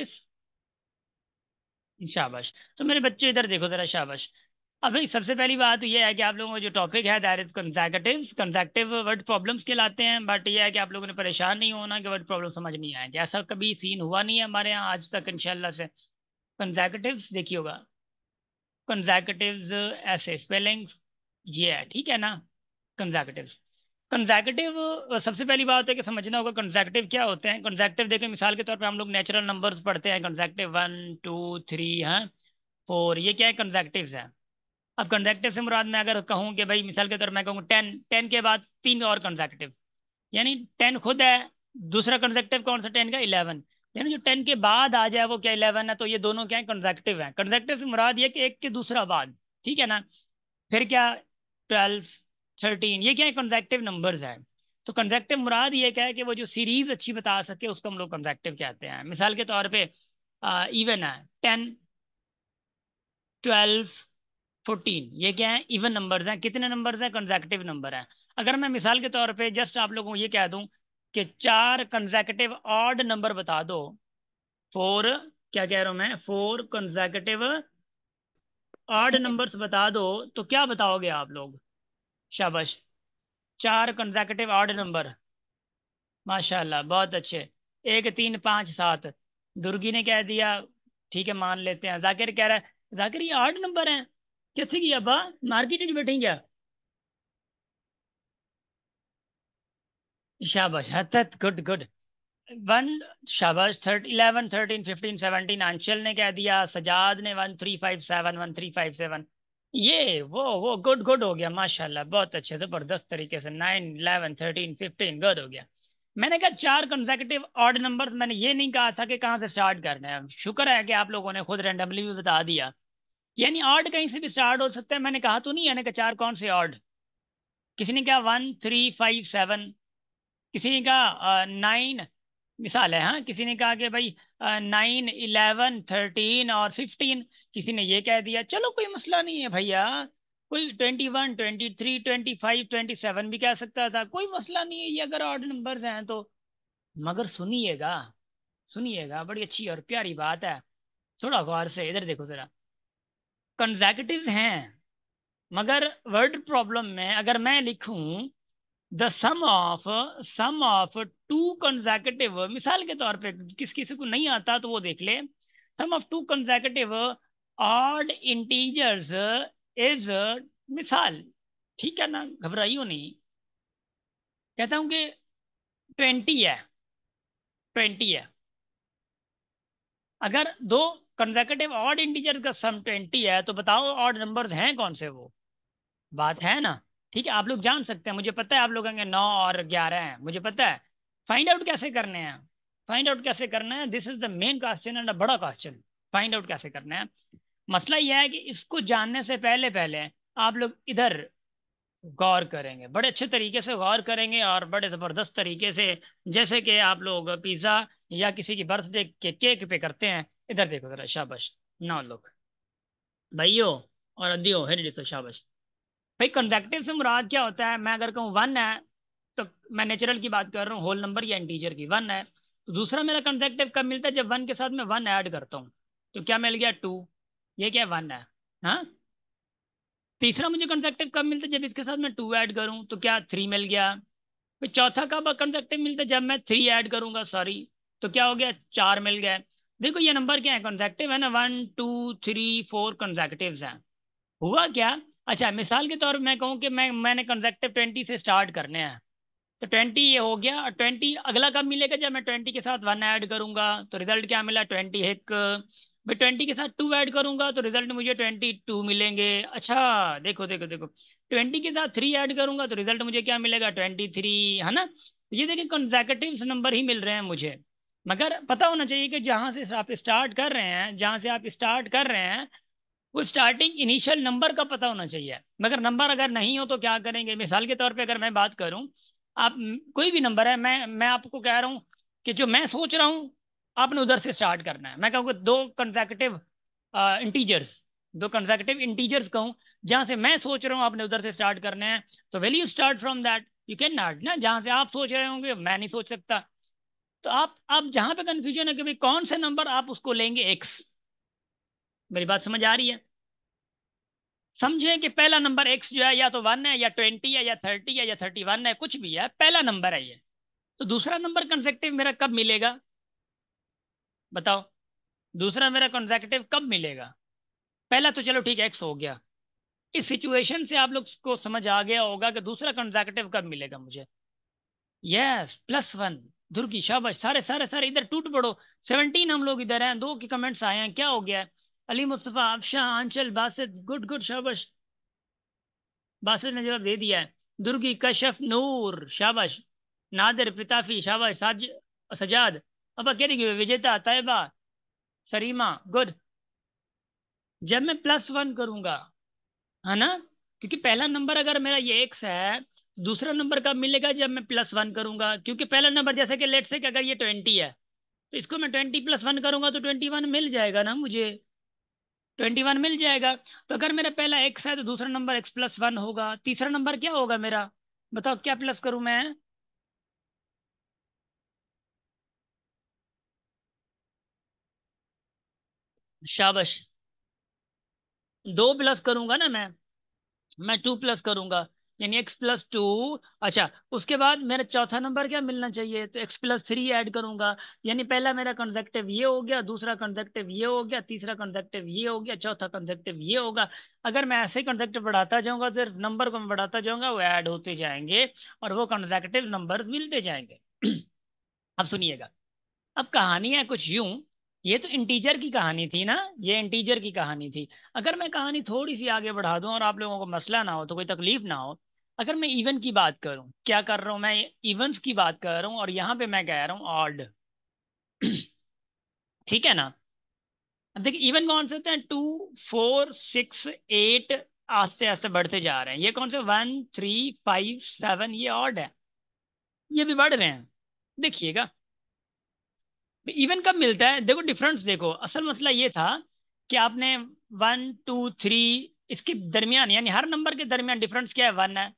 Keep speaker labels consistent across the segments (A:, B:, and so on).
A: इस शाबाश तो मेरे बच्चे इधर देखो ज़रा शाबाश अब भाई सबसे पहली बात तो यह है कि आप लोगों का जो टॉपिक है there is consecutive consecutive word problems के लाते हैं बट यह है कि आप लोगों ने परेशान नहीं होना कि वर्ड प्रॉब्लम समझ नहीं आए ऐसा कभी सीन हुआ नहीं है हमारे यहाँ आज तक इनशाला से कंजैकेटिव्स देखिए होगा कंजैकेटिव्स ऐसे स्पेलिंग्स ये है ठीक है ना कंजैकेटिव्स कंजैकेटिव uh, सबसे पहली बात तो है कि समझना होगा कंजैकेटिव क्या होते हैं कंजैकेटिव देखें मिसाल के तौर पे हम लोग नेचुरल नंबर्स पढ़ते हैं कंजैकेटिव वन टू थ्री हैं फोर ये क्या है कंजैकेटिव्स है अब कंजैकेटिव से मुराद मैं अगर कहूँ कि भाई मिसाल के तौर मैं कहूँ टेन टेन के बाद तीन और कंजैकेटिव यानी टेन खुद है दूसरा कंजैकेटिव कौन सा टेन का इलेवन यानी जो टेन के बाद आ जाए वो क्या इलेवन है तो ये दोनों क्या है कंजैकेटिव है कंजैकेटिव से मुराद ये कि एक के दूसरा बाद ठीक है ना फिर क्या ट्वेल्व थर्टीन ये क्या है कंजेक्टिव नंबर्स है तो कंजेक्टिव मुराद ये क्या है कि वो जो सीरीज अच्छी बता सके उसको हम लोग कंजेक्टिव कहते हैं मिसाल के तौर पे इवन है टेन ट्वेल्व फोर्टीन ये क्या है इवन नंबर्स हैं कितने नंबर्स हैं कंजेक्टिव नंबर हैं अगर मैं मिसाल के तौर पे जस्ट आप लोगों को ये कह दूं कि चार कंजेक्टिव ऑड नंबर बता दो फोर क्या कह रहा हूँ मैं फोर कंजेक्टिव ऑड नंबर्स बता दो तो क्या बताओगे आप लोग शाबाश चार कंजैकेटिव ऑर्ड नंबर माशाल्लाह बहुत अच्छे एक तीन पाँच सात दुर्गी ने कह दिया ठीक है मान लेते हैं जाकिर कह रहा है जाकिर ये ऑर्ड नंबर है कैसे की अब्बा मार्केट में बैठे क्या शाबाश हतत गुड गुड वन शाबाश थर्ट eleven thirteen fifteen seventeen Anshal ने कह दिया सजाद ने one three five seven one three five seven ये वो वो गुड गुड हो गया माशाल्लाह बहुत अच्छे जबरदस्त तरीके से nine eleven thirteen fifteen good हो गया मैंने कहा चार कंजेकेटिव ऑड नंबर्स मैंने ये नहीं कहा था कि कहाँ से स्टार्ट करना है शुक्र है कि आप लोगों ने खुद रेंडमली भी बता दिया यानी ऑड कहीं से भी स्टार्ट हो सकता है मैंने कहा तो नहीं यानी कि चार कौन से ऑड किसी ने कहा वन थ्री फाइव सेवन किसी ने कहा नाइन uh, मिसाल है हाँ किसी ने कहा कि भाई नाइन इलेवन थर्टीन और फिफ्टीन किसी ने ये कह दिया चलो कोई मसला नहीं है भैया कोई twenty one twenty three twenty five twenty seven भी कह सकता था कोई मसला नहीं है ये अगर ऑर्ड नंबर्स हैं तो मगर सुनिएगा सुनिएगा बड़ी अच्छी और प्यारी बात है थोड़ा गौर से इधर देखो ज़रा कंजैकेटिव हैं मगर वर्ड प्रॉब्लम में अगर मैं लिखूं the sum of sum of two consecutive मिसाल के तौर पे किस किसी को नहीं आता तो वो देख ले sum of two consecutive odd integers is मिसाल ठीक है ना घबराइयो नहीं कहता हूं कि ट्वेंटी है ट्वेंटी है अगर दो कंजैकेटिव ऑड इंटीजर का सम ट्वेंटी है तो बताओ ऑड नंबर्स हैं कौन से वो बात है ना ठीक है आप लोग जान सकते हैं मुझे पता है आप लोग कहेंगे नौ और ग्यारह हैं मुझे पता है फाइंड आउट कैसे करने हैं फाइंड आउट कैसे करना है this is the main question and बड़ा क्वेश्चन फाइंड आउट कैसे करना है मसला यह है कि इसको जानने से पहले पहले आप लोग इधर गौर करेंगे बड़े अच्छे तरीके से गौर करेंगे और बड़े ज़बरदस्त तरीके से जैसे कि आप लोग पिज़्ज़ा या किसी की बर्थडे के केक पे करते हैं इधर देखो ज़रा शाबश नौ लुक भाइयों और दियो है शाबश भाई कन्वेक्टिव से मुराद क्या होता है मैं अगर कहूँ वन है तो मैं नेचुरल की बात कर रहा हूँ होल नंबर या इंटीजर की वन है तो दूसरा मेरा कंसेक्टिव कब मिलता है जब वन के साथ मैं वन ऐड करता हूँ तो क्या मिल गया टू ये क्या वन है हा? तीसरा मुझे कंसेक्टिव कब मिलता है जब इसके साथ मैं टू ऐड करूँ तो क्या थ्री मिल गया फिर चौथा कब कंसेक्टिव मिलता है जब मैं थ्री ऐड करूँगा सॉरी तो क्या हो गया चार मिल गया देखो ये नंबर क्या है कंजेक्टिव है ना one two three four consecutive हैं हुआ क्या अच्छा मिसाल के तौर पर मैं कहूँ कि मैं मैंने कंजेक्टिव ट्वेंटी से स्टार्ट करने हैं तो ट्वेंटी ये हो गया ट्वेंटी अगला कब मिलेगा जब मैं ट्वेंटी के साथ वन ऐड करूंगा तो रिजल्ट क्या मिला ट्वेंटी एक मैं ट्वेंटी के साथ टू ऐड करूंगा तो रिजल्ट मुझे ट्वेंटी टू मिलेंगे अच्छा देखो देखो देखो ट्वेंटी के साथ थ्री ऐड करूंगा तो रिजल्ट मुझे क्या मिलेगा ट्वेंटी थ्री है ना तो ये देखिए कंजेकेटिव नंबर ही मिल रहे हैं मुझे मगर पता होना चाहिए कि जहाँ से आप स्टार्ट कर रहे हैं जहाँ से आप स्टार्ट कर रहे हैं वो स्टार्टिंग इनिशियल नंबर का पता होना चाहिए मगर नंबर अगर नहीं हो तो क्या करेंगे मिसाल के तौर पर अगर मैं बात करूँ आप कोई भी नंबर है मैं मैं आपको कह रहा हूँ कि जो मैं सोच रहा हूँ आपने उधर से स्टार्ट करना है मैं कहूँगा दो कंजेकटिव इंटीजर्स दो कंजेकटिव इंटीजर्स कहूँ जहाँ से मैं सोच रहा हूँ आपने उधर से स्टार्ट करना है तो well you start from that you can not ना जहाँ से आप सोच रहे होंगे मैं नहीं सोच सकता तो आप आप जहाँ पे कन्फ्यूजन है कि भाई कौन से नंबर आप उसको लेंगे एक्स मेरी बात समझ आ रही है समझें कि पहला नंबर एक्स जो है या तो वन है या ट्वेंटी है या थर्टी है या थर्टी वन है कुछ भी है पहला नंबर है ये तो दूसरा नंबर कंसेक्टिव मेरा कब मिलेगा बताओ दूसरा मेरा कंसेक्टिव कब मिलेगा पहला तो चलो ठीक है एक्स हो गया इस सिचुएशन से आप लोग को समझ आ गया होगा कि दूसरा कंजेक्टिव कब मिलेगा मुझे यस प्लस वन दुर्गी शाबाश सारे सारे सारे इधर टूट पड़ो सेवनटीन हम लोग इधर हैं दो के कमेंट्स आए हैं क्या हो गया है अली मुस्तफ़ा आफशा आंचल बासित गुड गुड शाबाश बासित ने जवाब दे दिया है दुर्गी कशफ नूर शाबाश नादिर पिताफी शाबाश साज सजाद अब कह रही विजेता तयबा सरीमा गुड जब मैं प्लस वन करूँगा है ना क्योंकि पहला नंबर अगर मेरा ये एक्स है दूसरा नंबर कब मिलेगा जब मैं प्लस वन करूँगा क्योंकि पहला नंबर जैसे कि लेट से कि अगर ये ट्वेंटी है तो इसको मैं ट्वेंटी प्लस वन करूँगा तो ट्वेंटी वन मिल जाएगा ना मुझे ट्वेंटी वन मिल जाएगा तो अगर मेरा पहला एक्स है तो दूसरा नंबर एक्स प्लस वन होगा तीसरा नंबर क्या होगा मेरा बताओ क्या प्लस करूं मैं शाबाश दो प्लस करूंगा ना मैं मैं टू प्लस करूंगा यानी x प्लस टू अच्छा उसके बाद मेरा चौथा नंबर क्या मिलना चाहिए तो x प्लस थ्री एड करूंगा यानी पहला मेरा कंजेक्टिव ये हो गया दूसरा कंजेक्टिव ये हो गया तीसरा कंजेक्टिव ये हो गया चौथा कंजेक्टिव ये होगा अगर मैं ऐसे ही कंजेक्टिव बढ़ाता जाऊंगा सिर्फ नंबर को मैं बढ़ाता जाऊंगा वो ऐड होते जाएंगे और वो कंजेक्टिव नंबर मिलते जाएंगे अब सुनिएगा अब कहानी है कुछ यूं ये तो इंटीजर की कहानी थी ना ये इंटीजर की कहानी थी अगर मैं कहानी थोड़ी सी आगे बढ़ा दूं और आप लोगों को मसला ना हो तो कोई तकलीफ ना हो अगर मैं इवन की बात करूं क्या कर रहा हूं मैं इवेंट्स की बात कर रहा हूं और यहां पे मैं कह रहा हूं ऑड ठीक है ना अब देखिए इवन कौन से होते हैं टू फोर सिक्स एट आस्ते आस्ते बढ़ते जा रहे हैं ये कौन से वन थ्री फाइव सेवन ये ऑड है ये भी बढ़ रहे हैं देखिएगा इवन कब मिलता है देखो डिफरेंस देखो असल मसला ये था कि आपने वन टू थ्री इसके दरमियान यानी हर नंबर के दरमियान डिफरेंस क्या है वन है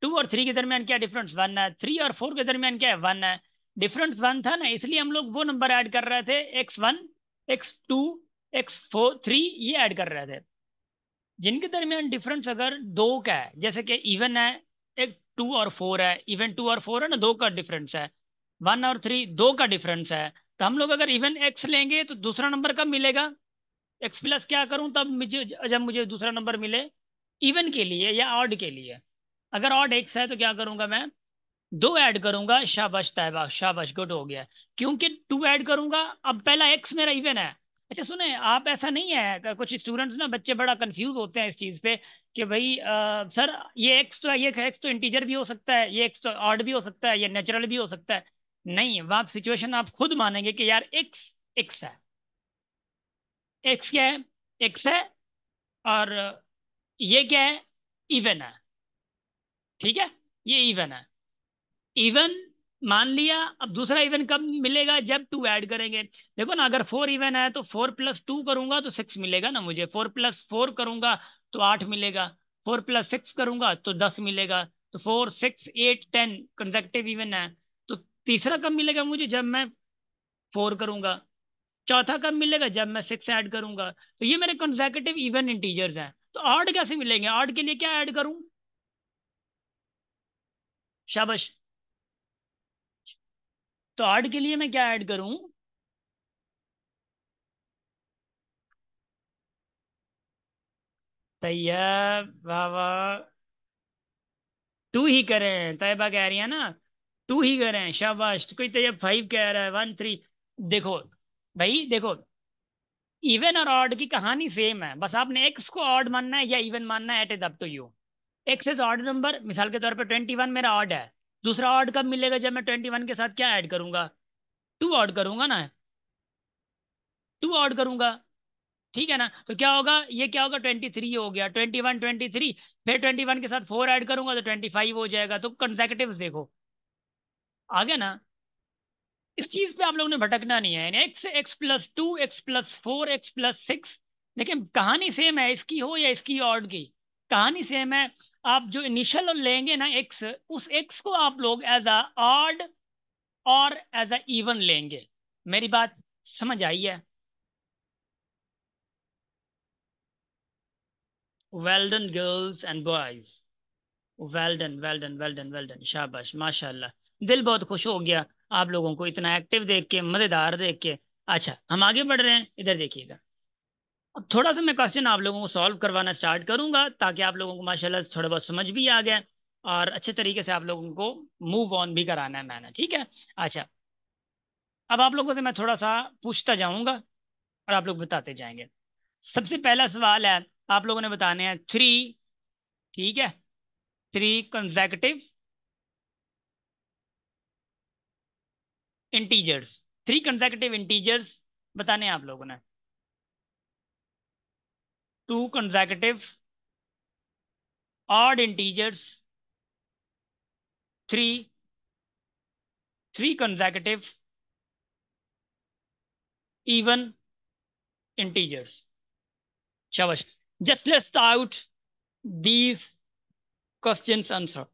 A: टू और थ्री के दरमियान क्या डिफरेंस वन है थ्री और फोर के दरमियान क्या है वन है डिफरेंस वन था ना इसलिए हम लोग वो नंबर ऐड कर रहे थे x one x two x four three ये ऐड कर रहे थे जिनके दरमियान डिफरेंस अगर दो का है जैसे कि इवन है एक टू और फोर है इवन टू और फोर है ना दो का डिफरेंस है वन और थ्री दो का डिफरेंस है तो हम लोग अगर इवन एक्स लेंगे तो दूसरा नंबर कब मिलेगा एक्स प्लस क्या करूं तब मुझे जब मुझे दूसरा नंबर मिले इवन के लिए या ऑड के लिए अगर ऑड एक्स है तो क्या करूंगा मैं दो ऐड करूंगा शाबाश तहबा शाबाश गुड हो गया क्योंकि टू ऐड करूंगा अब पहला एक्स मेरा इवन है अच्छा सुने आप ऐसा नहीं है कुछ स्टूडेंट्स ना बच्चे बड़ा कंफ्यूज होते हैं इस चीज़ पे कि भाई आ, सर ये एक्स तो है ये एक्स तो इंटीजर भी हो सकता है ये एक्स तो ऑड भी हो सकता है ये नेचुरल भी हो सकता है नहीं वहाँ सिचुएशन आप खुद मानेंगे कि यार एक्स एक्स है एक्स क्या है एक्स है और ये क्या है इवन है ठीक है ये इवन है इवन मान लिया अब दूसरा इवन कब मिलेगा जब टू ऐड करेंगे देखो ना अगर फोर इवन है तो फोर प्लस टू करूंगा तो सिक्स मिलेगा ना मुझे फोर प्लस फोर करूंगा तो आठ मिलेगा फोर प्लस सिक्स करूंगा तो दस मिलेगा तो four six eight ten consecutive even है तो तीसरा कब मिलेगा मुझे जब मैं फोर करूंगा चौथा कब मिलेगा जब मैं सिक्स ऐड करूंगा तो ये मेरे कंजेक्टिव इवन इंटीजर्स हैं तो आठ कैसे मिलेंगे आठ के लिए क्या ऐड करूँ शाबाश तो आर्ट के लिए मैं क्या ऐड करूं बाबा टू ही करें तैयबा कह रही है ना टू ही करें शाबाश कोई तैयार फाइव कह रहा है वन थ्री देखो भाई देखो इवन और ऑड की कहानी सेम है बस आपने एक्स को ऑड मानना है या इवन मानना है eight is up to you excess odd number मिसाल के तौर पर ट्वेंटी वन मेरा ऑर्ड है दूसरा ऑर्ड कब मिलेगा जब मैं ट्वेंटी वन के साथ क्या ऐड करूंगा टू ऑर्ड करूंगा ना टू ऑड करूंगा ठीक है ना तो क्या होगा ये क्या होगा ट्वेंटी थ्री हो गया ट्वेंटी वन ट्वेंटी थ्री फिर ट्वेंटी वन के साथ फोर ऐड करूंगा तो ट्वेंटी फाइव हो जाएगा तो कंजेकेटिव देखो आ गया ना इस चीज पे आप लोगों ने भटकना नहीं है x x plus two x plus four x plus six लेकिन कहानी सेम है इसकी हो या इसकी ऑर्ड की कहानी सेम है आप जो इनिशियल लेंगे ना एक्स उस एक्स को आप लोग एज अड और एज अ इवन लेंगे मेरी बात समझ आई है well done girls and boys well done well done well done well done शाबाश माशाल्लाह दिल बहुत खुश हो गया आप लोगों को इतना एक्टिव देख के मज़ेदार देख के अच्छा हम आगे बढ़ रहे हैं इधर देखिएगा अब थोड़ा सा मैं क्वेश्चन आप लोगों को सॉल्व करवाना स्टार्ट करूंगा ताकि आप लोगों को माशाल्लाह थोड़ा बहुत समझ भी आ गया और अच्छे तरीके से आप लोगों को मूव ऑन भी कराना है मैंने ठीक है अच्छा अब आप लोगों से मैं थोड़ा सा पूछता जाऊंगा और आप लोग बताते जाएंगे सबसे पहला सवाल है आप लोगों ने बताने हैं थ्री ठीक है three consecutive integers three consecutive integers बताने हैं आप लोगों ने two consecutive odd integers, three, three consecutive even integers. Shabash. Just list out these questions answer.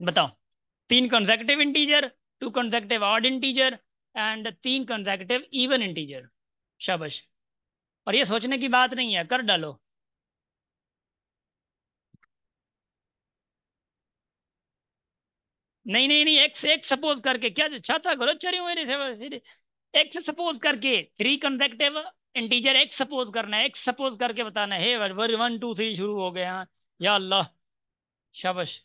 A: Batao. Three consecutive integer, two consecutive odd integer, and three consecutive even integer. Shabash. और ये सोचने की बात नहीं है कर डालो नहीं नहीं नहीं एक से एक सपोज करके क्या छाता करो चरी हुए एक से सपोज करके थ्री कंजेक्टिव इंटीजर एक सपोज करना है एक सपोज करके बताना है वर वन टू थ्री शुरू हो गया या अल्लाह शबश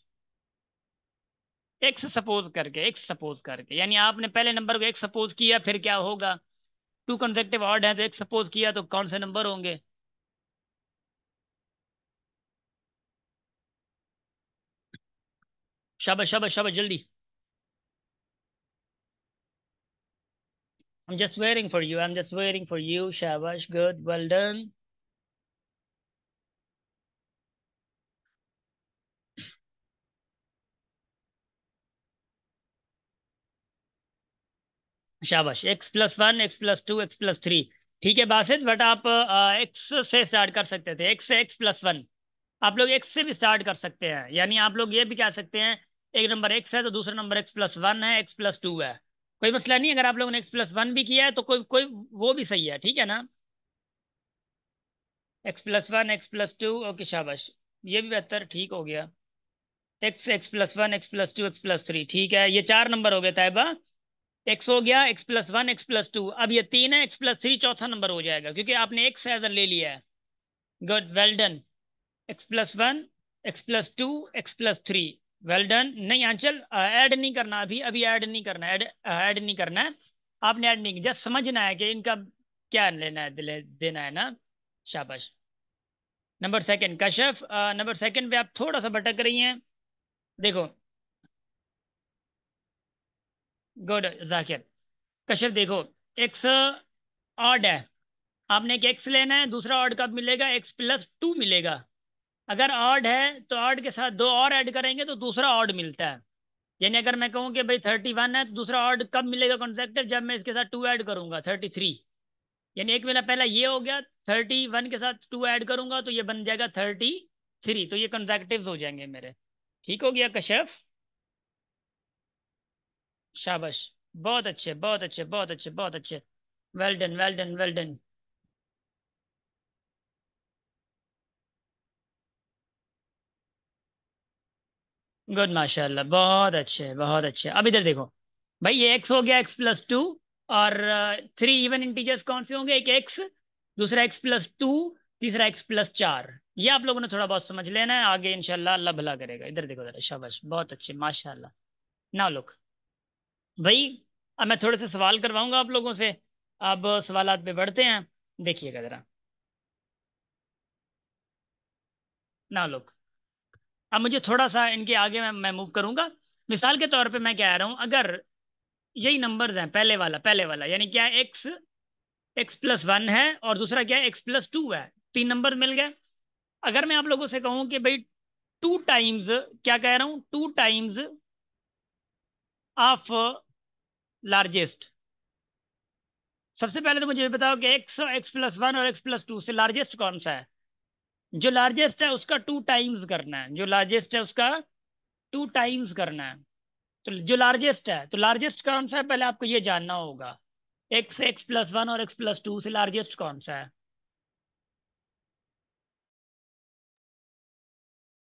A: एक सपोज करके एक सपोज करके यानी आपने पहले नंबर को एक सपोज किया फिर क्या होगा टू कंजेक्टिव ऑड है तो एक सपोज किया तो कौन से नंबर होंगे शब शब शब जल्दी I'm just waiting for you. I'm just waiting for you. Shabash. Good. Well done. शाबाश x plus one x plus two x plus three ठीक है बासित बट आप एक्स से स्टार्ट कर सकते थे एक्स से एक्स प्लस वन आप लोग एक्स से भी स्टार्ट कर सकते हैं यानी आप लोग ये भी कह सकते हैं एक नंबर एक्स है तो दूसरा नंबर एक्स प्लस वन है एक्स प्लस टू है कोई मसला नहीं अगर आप लोगों ने एक्स प्लस वन भी किया है तो कोई कोई वो भी सही है ठीक है ना x plus one x plus two okay शाबाश ये भी बेहतर ठीक हो गया x x plus one x plus two x plus three ठीक है ये चार नंबर हो गए तायबा एक्स हो गया x plus one x plus two अब ये तीन है एक्स प्लस थ्री चौथा नंबर हो जाएगा क्योंकि आपने एक एज ले लिया है good well done x plus one x plus two x plus three well done नहीं आंचल ऐड नहीं करना अभी अभी ऐड नहीं करना ऐड ऐड नहीं करना है आपने ऐड नहीं जस्ट समझना है कि इनका क्या लेना है देना है ना शाबाश number second Kashyap number second पे आप थोड़ा सा भटक रही हैं देखो गुड जाकिर कश्यप देखो एक्स ऑड है आपने एक एक्स लेना है दूसरा ऑड कब मिलेगा एक्स प्लस टू मिलेगा अगर ऑड है तो ऑड के साथ दो और ऐड करेंगे तो दूसरा ऑड मिलता है यानी अगर मैं कहूँ कि भाई थर्टी वन है तो दूसरा ऑड कब मिलेगा कॉन्सेक्टिव जब मैं इसके साथ टू ऐड करूँगा थर्टी थ्री यानी एक मेरा पहला ये हो गया थर्टी वन के साथ टू ऐड करूँगा तो ये बन जाएगा थर्टी थ्री तो ये कॉन्जेक्टिव हो जाएंगे मेरे ठीक हो गया कश्यप शाबाश बहुत अच्छे बहुत अच्छे बहुत अच्छे बहुत अच्छे well done well done well done good माशाल्लाह बहुत अच्छे बहुत अच्छे अब इधर देखो भाई ये एक्स हो गया एक्स प्लस टू और थ्री इवन इंटीजर्स कौन से होंगे एक एक्स दूसरा एक्स प्लस टू तीसरा एक्स प्लस चार ये आप लोगों ने थोड़ा बहुत समझ लेना है आगे इनशाला अल्लाह भला करेगा इधर देखो जरा शाबाश बहुत अच्छे माशाल्लाह ना लुक भाई अब मैं थोड़े से सवाल करवाऊंगा आप लोगों से अब सवाल पे बढ़ते हैं देखिएगा जरा ना लोग अब मुझे थोड़ा सा इनके आगे मैं मैं मूव करूंगा मिसाल के तौर पे मैं क्या आ रहा हूं अगर यही नंबर्स हैं पहले वाला पहले वाला यानी क्या एक्स एक्स प्लस वन है और दूसरा क्या एक्स प्लस टू है तीन नंबर मिल गए अगर मैं आप लोगों से कहूँ कि भाई टू टाइम्स क्या कह रहा हूँ टू टाइम्स ऑफ लार्जेस्ट सबसे पहले तो मुझे बताओ कि एक्स एक्स प्लस वन और एक्स प्लस टू से लार्जेस्ट कौन सा है जो लार्जेस्ट है उसका टू टाइम्स करना है जो लार्जेस्ट है उसका टू टाइम्स करना है तो जो लार्जेस्ट है तो लार्जेस्ट कौन सा है पहले आपको ये जानना होगा एक्स एक्स प्लस वन और एक्स प्लस टू से लार्जेस्ट कौन सा है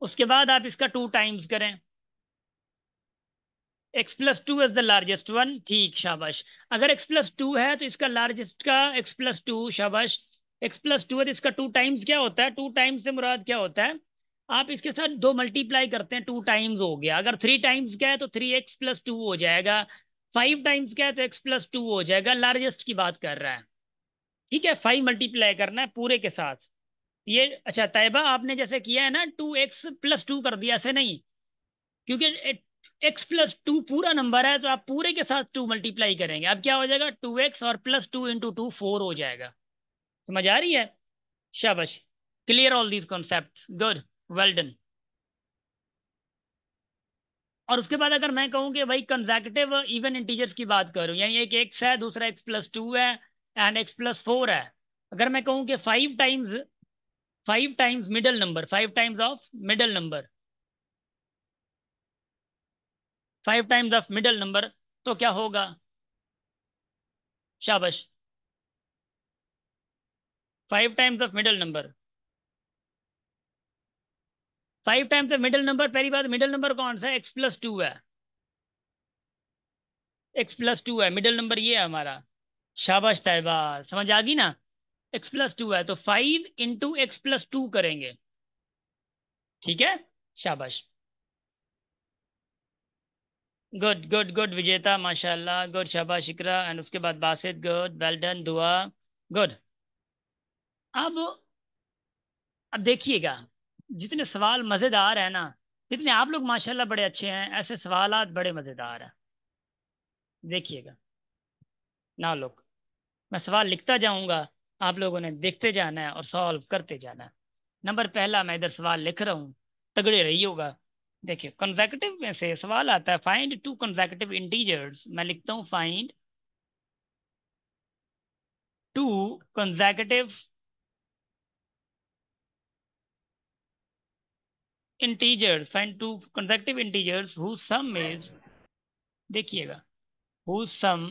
A: उसके बाद आप इसका टू टाइम्स करें x plus two is the largest one ठीक शाबाश अगर एक्स प्लस टू है तो इसका लार्जेस्ट का एक्स प्लस टू शाबाश एक्स प्लस टू है तो इसका टू टाइम्स क्या होता है टू टाइम्स से मुराद क्या होता है आप इसके साथ दो मल्टीप्लाई करते हैं टू टाइम्स हो गया अगर थ्री टाइम्स क्या है तो थ्री एक्स प्लस टू हो जाएगा फाइव टाइम्स क्या है तो एक्स प्लस टू हो जाएगा लार्जेस्ट की बात कर रहा है ठीक है फाइव मल्टीप्लाई करना है पूरे के साथ ये अच्छा तयबा आपने जैसे किया है ना टू एक्स प्लस टू कर दिया ऐसे नहीं क्योंकि एक्स प्लस टू पूरा नंबर है तो आप पूरे के साथ टू मल्टीप्लाई करेंगे अब क्या हो जाएगा टू एक्स और plus two into two four हो जाएगा समझ आ रही है शाबाश clear all these concept good well done और उसके बाद अगर मैं कहूँ कि भाई कंजेक्टिव इवन इंटीजर्स की बात करूँ यानी एक एक्स है दूसरा एक्स प्लस टू है एंड एक्स प्लस फोर है अगर मैं कहूँ कि five times five times middle number five times of middle number five times of middle number तो क्या होगा शाबश five times of middle number five times of middle number पहली बात मिडल नंबर कौन सा एक्स प्लस टू है x plus two है मिडल नंबर ये है हमारा शाबाश तयबा समझ आ गई ना एक्स प्लस टू है तो five into x plus two करेंगे ठीक है शाबाश गुड गुड गुड विजेता माशाल्लाह गुड शबा शिकरा एंड उसके बाद Basit good well done Dua good अब अब देखिएगा जितने सवाल मज़ेदार है ना जितने आप लोग माशाल्लाह बड़े अच्छे हैं ऐसे सवाल बड़े मज़ेदार हैं देखिएगा ना लोग मैं सवाल लिखता जाऊंगा आप लोगों ने देखते जाना है और सॉल्व करते जाना है नंबर पहला मैं इधर सवाल लिख रहा हूँ तगड़े होगा देखिए कंजेकेटिव में से सवाल आता है फाइंड टू कंजेकेटिव इंटीजर्स मैं लिखता हूं find two consecutive integers find two consecutive integers whose sum is देखिएगा whose sum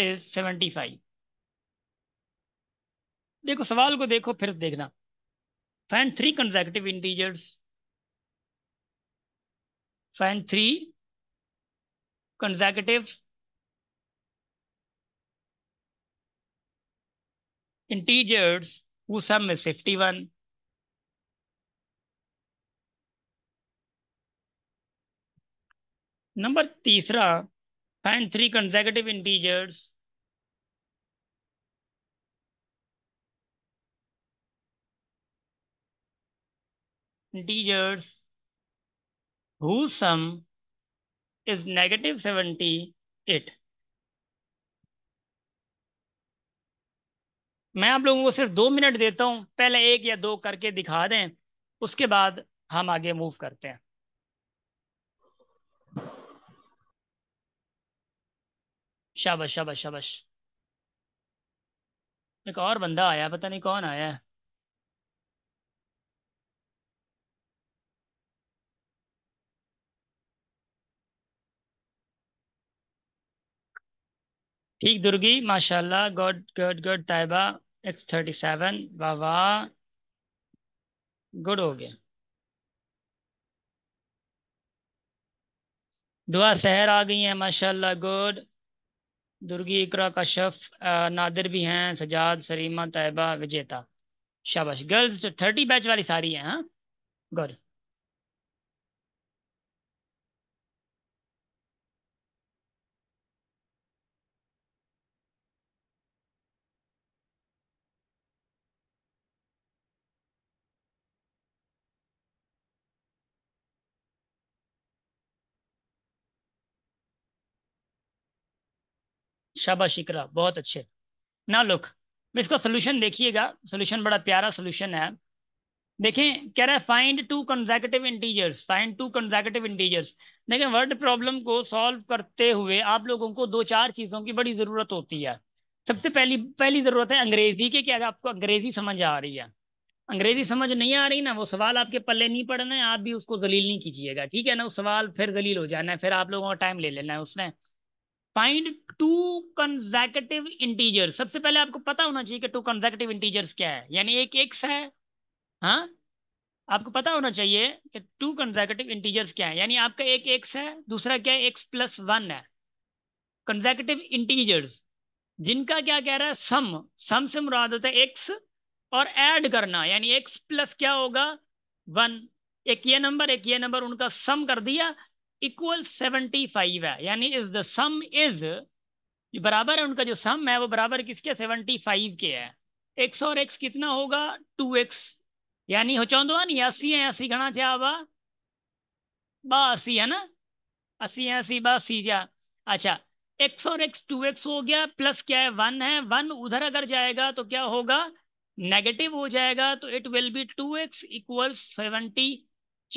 A: is seventy five देखो सवाल को देखो फिर देखना find three consecutive integers find three consecutive integers whose sum is 51. number तीसरा find three consecutive integers integers whose sum is negative 78 मैं आप लोगों को सिर्फ दो मिनट देता हूं पहले एक या दो करके दिखा दें उसके बाद हम आगे मूव करते हैं शाबाश शाबाश शाबाश एक और बंदा आया पता नहीं कौन आया है ठीक दुर्गी माशाल्लाह good good good Tayyaba x thirty seven वाह वाह गुड हो गया दुआ शहर आ गई हैं माशाल्लाह गुड दुर्गी इकरा कशफ नादिर भी हैं सजाद सरीमा तायबा विजेता शाबाश गर्ल्स थर्टी बैच वाली सारी हैं हाँ गुड शाबाश इकरा बहुत अच्छे ना लुक इसका सोल्यूशन देखिएगा सोल्यूशन बड़ा प्यारा सोल्यूशन है देखें कह रहा है find two consecutive integers find two consecutive integers देखें वर्ड प्रॉब्लम को सॉल्व करते हुए आप लोगों को दो चार चीज़ों की बड़ी ज़रूरत होती है सबसे पहली पहली ज़रूरत है अंग्रेज़ी के क्या आपको अंग्रेज़ी समझ आ रही है अंग्रेज़ी समझ नहीं आ रही ना वो सवाल आपके पल्ले नहीं पड़ना है आप भी उसको जलील नहीं कीजिएगा ठीक है ना वो सवाल फिर जलील हो जाना है फिर आप लोगों का टाइम ले लेना है उसने फाइंड टू कंजैकेटिव इंटीजर सबसे पहले आपको पता होना चाहिए कि टू कंजैकेटिव इंटीजर्स क्या है यानी एक एक्स है हा? आपको पता होना चाहिए कि टू कंजैकेटिव इंटीजर्स क्या है यानी आपका एक एक्स है दूसरा क्या है एक्स प्लस वन है कंजैकेटिव इंटीजर्स जिनका क्या कह रहा है सम सम से मुराद होता है एक्स और एड करना यानी एक्स प्लस क्या होगा वन एक ये नंबर एक ये नंबर उनका सम कर दिया इक्वल सेवेंटी फाइव है यानी इज द सम इज बराबर है उनका जो सम है वो बराबर किसके सेवेंटी फाइव के है एक्स और एक्स कितना होगा टू एक्स यानी हो चौदह नहीं अस्सी है अस्सी घना थे बा अस्सी है ना अस्सी है अस्सी बा अस्सी जा अच्छा एक्स और एक्स टू एक्स हो गया प्लस क्या है वन है वन उधर अगर जाएगा तो क्या होगा नेगेटिव हो जाएगा तो it will be two x equal seventy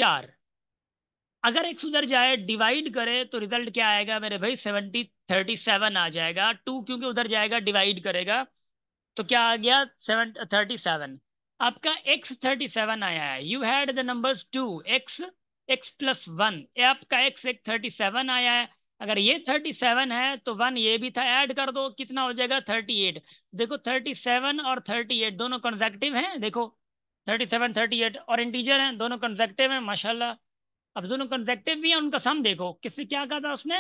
A: चार अगर एक्स उधर जाए डिवाइड करे तो रिजल्ट क्या आएगा मेरे भाई सेवनटी थर्टी सेवन आ जाएगा टू क्योंकि उधर जाएगा डिवाइड करेगा तो क्या आ गया सेवन थर्टी सेवन आपका एक्स थर्टी सेवन आया है you had the numbers two x x plus one आपका एक्स एक थर्टी सेवन आया है अगर ये थर्टी सेवन है तो वन ये भी था ऐड कर दो कितना हो जाएगा थर्टी एट देखो थर्टी सेवन और थर्टी एट दोनों कंजेक्टिव हैं देखो थर्टी सेवन थर्टी एट और इंटीजर हैं दोनों कंजेक्टिव हैं माशाल्लाह अब दोनों कंजेक्टिव भी हैं उनका सम देखो किससे क्या कहा था उसने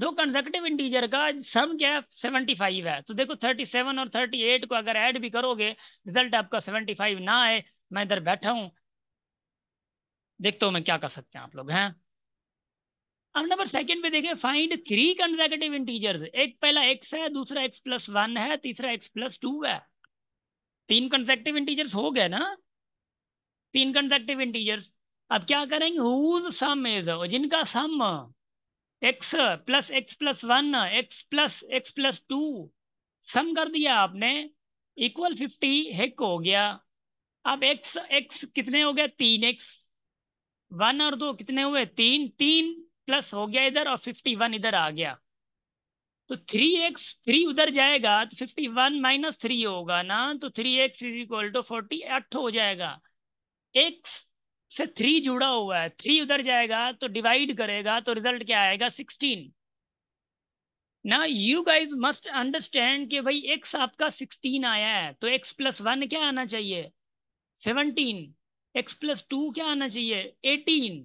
A: दो कंजेक्टिव इंटीजर का सम क्या है सेवेंटी फाइव है तो देखो थर्टी सेवन और थर्टी एट को अगर ऐड भी करोगे रिजल्ट आपका सेवेंटी फाइव ना आए मैं इधर बैठा हूं देखता हूँ मैं क्या कर सकते हैं आप लोग हैं अब नंबर सेकंड पे देखें फाइंड थ्री कंजेक्टिव इंटीजर्स एक पहला एक्स है दूसरा एक्स प्लस वन है तीसरा एक्स प्लस टू है तीन कंजेक्टिव इंटीजर्स हो गए ना तीन कंजेक्टिव इंटीजर्स अब क्या करेंगे हुज सम इज और जिनका sum x plus x plus one x plus x plus two sum कर दिया आपने इक्वल फिफ्टी हेक हो गया अब एक्स एक्स कितने हो गए तीन एक्स वन और दो कितने हुए तीन तीन प्लस हो गया इधर और फिफ्टी वन इधर आ गया तो थ्री एक्स थ्री उधर जाएगा तो फिफ्टी वन माइनस थ्री होगा ना तो three x is equal to forty eight हो जाएगा एक्स से थ्री जुड़ा हुआ है थ्री उधर जाएगा तो डिवाइड करेगा तो रिजल्ट क्या आएगा सिक्सटीन ना यू गाइज मस्ट अंडरस्टैंड कि भाई एक्स आपका सिक्सटीन आया है तो एक्स प्लस वन क्या आना चाहिए सेवनटीन एक्स प्लस टू क्या आना चाहिए एटीन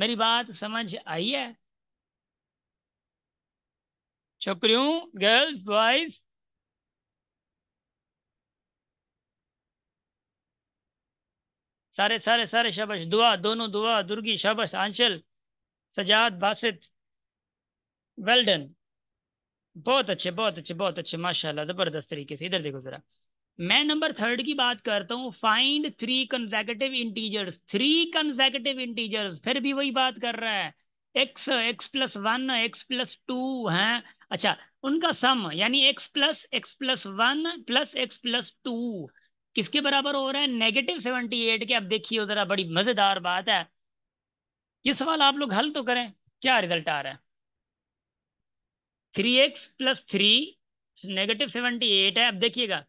A: मेरी बात समझ आई है छोकरियों गर्ल्स बॉयज सारे सारे सारे शबश दुआ दोनों दुआ दुर्गी शबश आंचल सजाद बासित वेल्डन बहुत अच्छे बहुत अच्छे बहुत अच्छे माशाल्लाह ज़बरदस्त तरीके से इधर देखो ज़रा मैं नंबर थर्ड की बात करता हूँ find three consecutive integers three consecutive integers फिर भी वही बात कर रहा है x x plus one x plus two है अच्छा उनका सम यानी x plus x plus one plus x plus two किसके बराबर हो रहा है नेगेटिव सेवेंटी एट के अब देखिए जरा बड़ी मजेदार बात है ये सवाल आप लोग हल तो करें क्या रिजल्ट आ रहा है three x plus three negative seventy eight है अब देखिएगा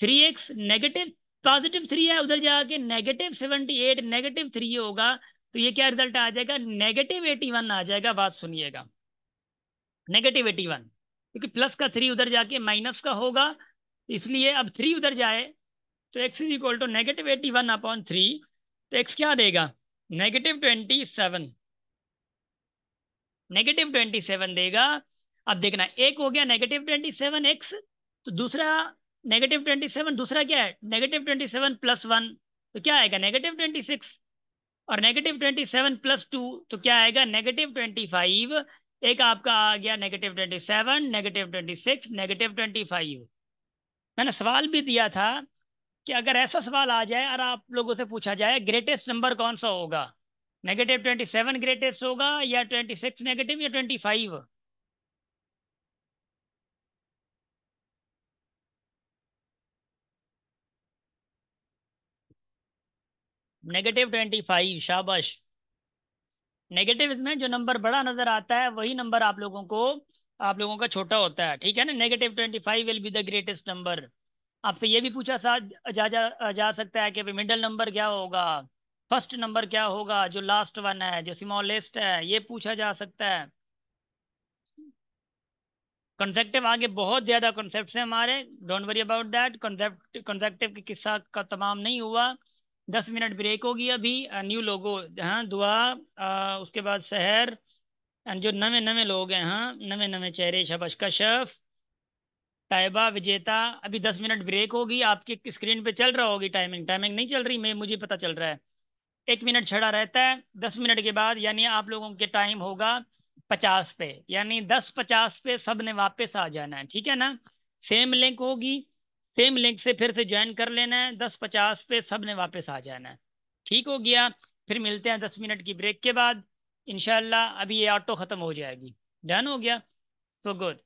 A: three x negative positive three है उधर जाके negative seventy eight negative three होगा तो ये क्या रिजल्ट आ जाएगा नेगेटिव एटी वन आ जाएगा बात सुनिएगा नेगेटिव एटी वन क्योंकि प्लस का थ्री उधर जाके माइनस का होगा इसलिए अब थ्री उधर जाए तो x is equal to negative eighty one upon three तो एक्स क्या देगा negative twenty seven negative twenty seven देगा अब देखना एक हो गया नेगेटिव ट्वेंटी सेवन एक्स तो दूसरा नेगेटिव ट्वेंटी सेवन दूसरा क्या है negative twenty seven plus one तो क्या आएगा नेगेटिव ट्वेंटी सिक्स और negative twenty seven plus two तो क्या आएगा नेगेटिव ट्वेंटी फाइव एक आपका आ गया negative twenty seven negative twenty six negative twenty five मैंने सवाल भी दिया था कि अगर ऐसा सवाल आ जाए और आप लोगों से पूछा जाए ग्रेटेस्ट नंबर कौन सा होगा नेगेटिव ट्वेंटी सेवन ग्रेटेस्ट होगा या ट्वेंटी सिक्स नेगेटिव या twenty five negative twenty five शाबाश नेगेटिव इसमें जो नंबर बड़ा नजर आता है वही नंबर आप लोगों को आप लोगों का छोटा होता है ठीक है ना negative twenty five will be the greatest number आपसे ये भी पूछा सा जा, जा, जा सकता है कि मिडल नंबर क्या होगा फर्स्ट नंबर क्या होगा जो लास्ट वन है जो स्मॉलेस्ट है ये पूछा जा सकता है कंसेप्टिव आगे बहुत ज्यादा कॉन्सेप्ट है हमारे don't worry about that concept consecutive के किस्सा का तमाम नहीं हुआ दस मिनट ब्रेक होगी अभी न्यू लोगो हाँ दुआ आ, उसके बाद शहर एंड जो नवे नवे लोग हैं हाँ नवे नवे चेहरे शबश कशफ तायबा विजेता अभी दस मिनट ब्रेक होगी आपकी स्क्रीन पे चल रहा होगी टाइमिंग टाइमिंग नहीं चल रही मैं मुझे पता चल रहा है एक मिनट छड़ा रहता है दस मिनट के बाद यानी आप लोगों के टाइम होगा पचास पे यानी दस पचास पे सब ने वापस आ जाना है ठीक है ना सेम लिंक होगी सेम लिंक से फिर से ज्वाइन कर लेना है दस पचास पे सब ने वापस आ जाना है ठीक हो गया फिर मिलते हैं दस मिनट की ब्रेक के बाद इनशाला अभी ये ऑटो ख़त्म हो जाएगी डन हो गया सो गुड